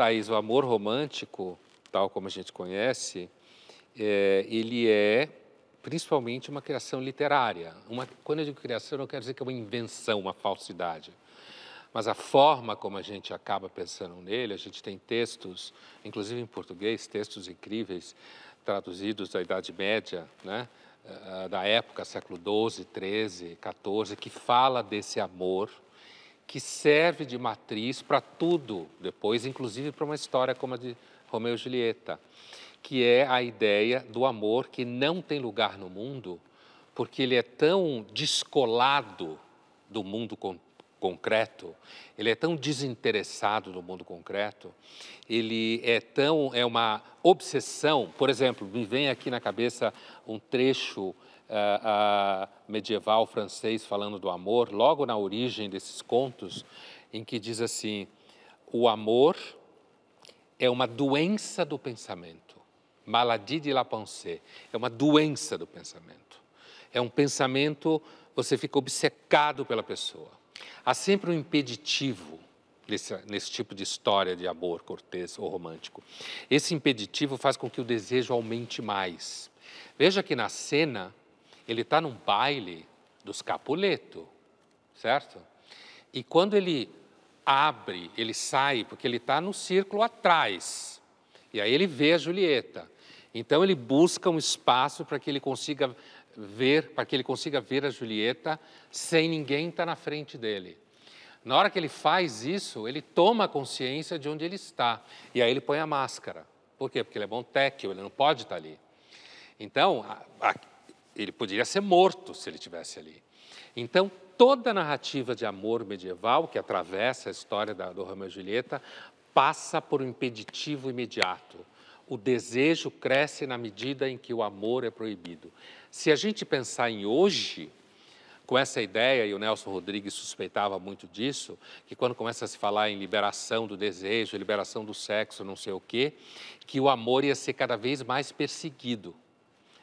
Thaís, o amor romântico, tal como a gente conhece, é, ele é principalmente uma criação literária. Uma, quando eu digo criação, não quero dizer que é uma invenção, uma falsidade. Mas a forma como a gente acaba pensando nele, a gente tem textos, inclusive em português, textos incríveis, traduzidos da Idade Média, né? Eh, eh, da época, século XII, XIII, XIV, que fala desse amor que serve de matriz para tudo depois, inclusive para uma história como a de Romeu e Julieta, que é a ideia do amor que não tem lugar no mundo, porque ele é tão descolado do mundo concreto, ele é tão desinteressado do mundo concreto, ele é tão é uma obsessão. Por exemplo, me vem aqui na cabeça um trecho uh, uh, medieval francês falando do amor, logo na origem desses contos, em que diz assim: o amor é uma doença do pensamento, maladie de la pensée, é uma doença do pensamento. É um pensamento você fica obcecado pela pessoa. Há sempre um impeditivo Nesse, nesse, tipo de história de amor cortês ou romântico. Esse impeditivo faz com que o desejo aumente mais. Veja que na cena, ele está num baile dos Capuleto, certo? E quando ele abre, ele sai, porque ele está no círculo atrás. E aí ele vê a Julieta. Então ele busca um espaço para que ele consiga ver, para que ele consiga ver a Julieta sem ninguém estar tá na frente dele. Na hora que ele faz isso, ele toma consciência de onde ele está. E aí ele põe a máscara. Por quê? Porque ele é bom técnico, ele não pode estar tá ali. Então, a, a, ele poderia ser morto se ele estivesse ali. Então, toda a narrativa de amor medieval que atravessa a história da, do Romeo e Julieta passa por um impeditivo imediato o desejo cresce na medida em que o amor é proibido. Se a gente pensar em hoje, com essa ideia, e o Nelson Rodrigues suspeitava muito disso, que quando começa a se falar em liberação do desejo, liberação do sexo, não sei o quê, que o amor ia ser cada vez mais perseguido.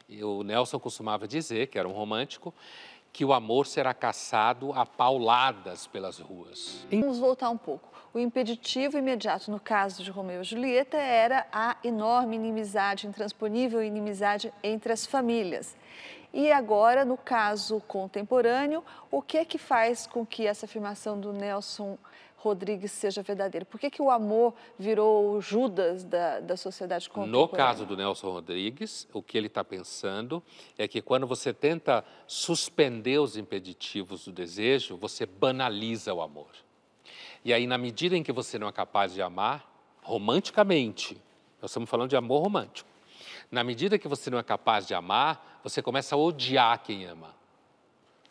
E o Nelson costumava dizer, que era um romântico, que o amor será caçado a pauladas pelas ruas. Vamos voltar um pouco. O impeditivo imediato no caso de Romeu e Julieta era a enorme inimizade, intransponível inimizade entre as famílias. E agora, no caso contemporâneo, o que é que faz com que essa afirmação do Nelson Rodrigues seja verdadeira? Por que, que o amor virou o Judas da, da sociedade contemporânea? No caso do Nelson Rodrigues, o que ele está pensando é que quando você tenta suspender os impeditivos do desejo, você banaliza o amor. E aí, na medida em que você não é capaz de amar, romanticamente, nós estamos falando de amor romântico, na medida que você não é capaz de amar, você começa a odiar quem ama.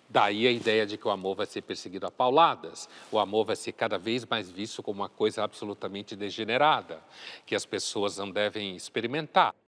Daí a ideia de que o amor vai ser perseguido a pauladas, o amor vai ser cada vez mais visto como uma coisa absolutamente degenerada, que as pessoas não devem experimentar.